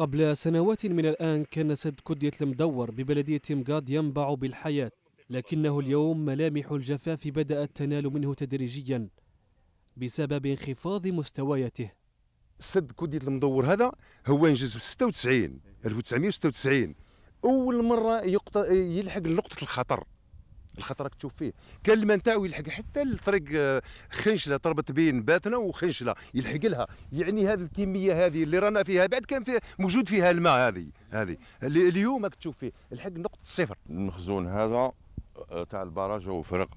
قبل سنوات من الآن كان سد كدية المدور ببلدية مقاد ينبع بالحياة لكنه اليوم ملامح الجفاف بدأت تنال منه تدريجيا بسبب انخفاض مستوياته سد كدية المدور هذا هو انجز في 96 1996 أول مرة يلحق لنقطة الخطر الخطرة راك تشوف فيه كان الماء نتاعو يلحق حتى الطريق آه، خنشله تربط بين باتنا وخنشله يلحق لها يعني هذه الكميه هذه اللي رانا فيها بعد كان فيها موجود فيها الماء هذه هذه اليوم راك تشوف فيه الحق نقطه الصفر المخزون هذا آه، تاع البراج وفرق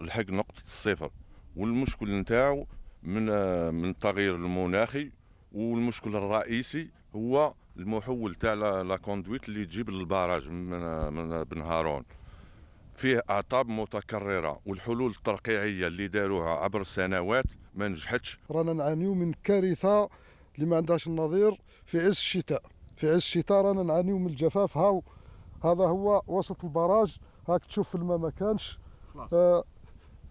الحق نقطه الصفر والمشكل نتاعو من آه، من التغيير المناخي والمشكل الرئيسي هو المحول تاع لا كوندويت اللي تجيب للبراج من من بن هارون فيه اعطاب متكرره والحلول الترقيعيه اللي داروها عبر السنوات ما نجحتش رانا نعانيو من كارثه اللي ما عندهاش النظير في عز الشتاء في عز الشتاء رانا نعانيو من الجفاف هاو هذا هو وسط البراج هاك تشوف الماء ما كانش آه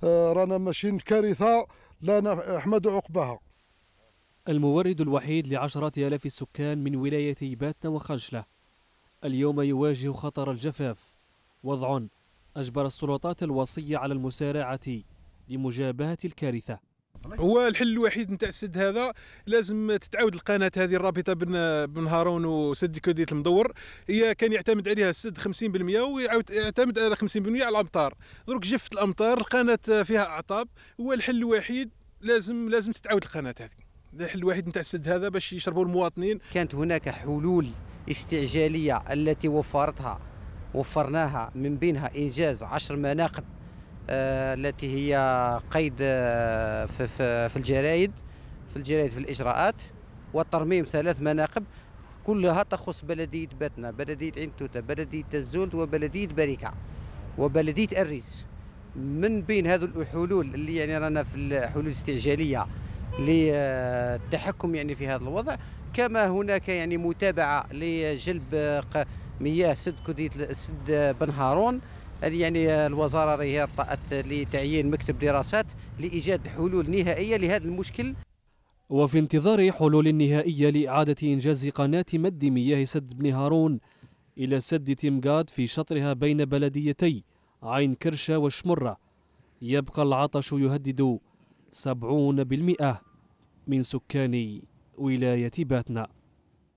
آه رانا ماشيين كارثه لا نحمد عقباها المورد الوحيد لعشرات آلاف السكان من ولايتي باتنا وخنشلة اليوم يواجه خطر الجفاف وضع أجبر السلطات الوصية على المسارعة لمجابهة الكارثة هو الحل الوحيد نتاع السد هذا لازم تتعاود القناه هذه الرابطه بين بن هارون وسد كودية المدور هي كان يعتمد عليها السد 50% ويعاود يعتمد على 50% على الامطار دروك جفت الامطار القناه فيها اعطاب هو الحل الوحيد لازم لازم تتعاود القناه هذه الحل الوحيد نتاع السد هذا باش يشربوا المواطنين كانت هناك حلول استعجاليه التي وفرتها وفرناها من بينها إنجاز عشر مناقب آه، التي هي قيد آه، في في, الجرايد في الجرايد في الإجراءات وترميم ثلاث مناقب كلها تخص بلدية باتنا بلدية عين توتة بلدية الزولد وبلدية بريكة وبلدية الريس من بين هذو الحلول اللي يعني رانا في الحلول الاستعجالية للتحكم يعني في هذا الوضع كما هناك يعني متابعة لجلب آه، مياه سد كوديت سد بن هارون يعني الوزاره راهي ارتأت لتعيين مكتب دراسات لايجاد حلول نهائيه لهذا المشكل وفي انتظار حلول نهائيه لاعاده انجاز قناه مد مياه سد بن هارون الى سد تيمغاد في شطرها بين بلديتي عين كرشه وشمره يبقى العطش يهدد 70% من سكان ولايه باتنا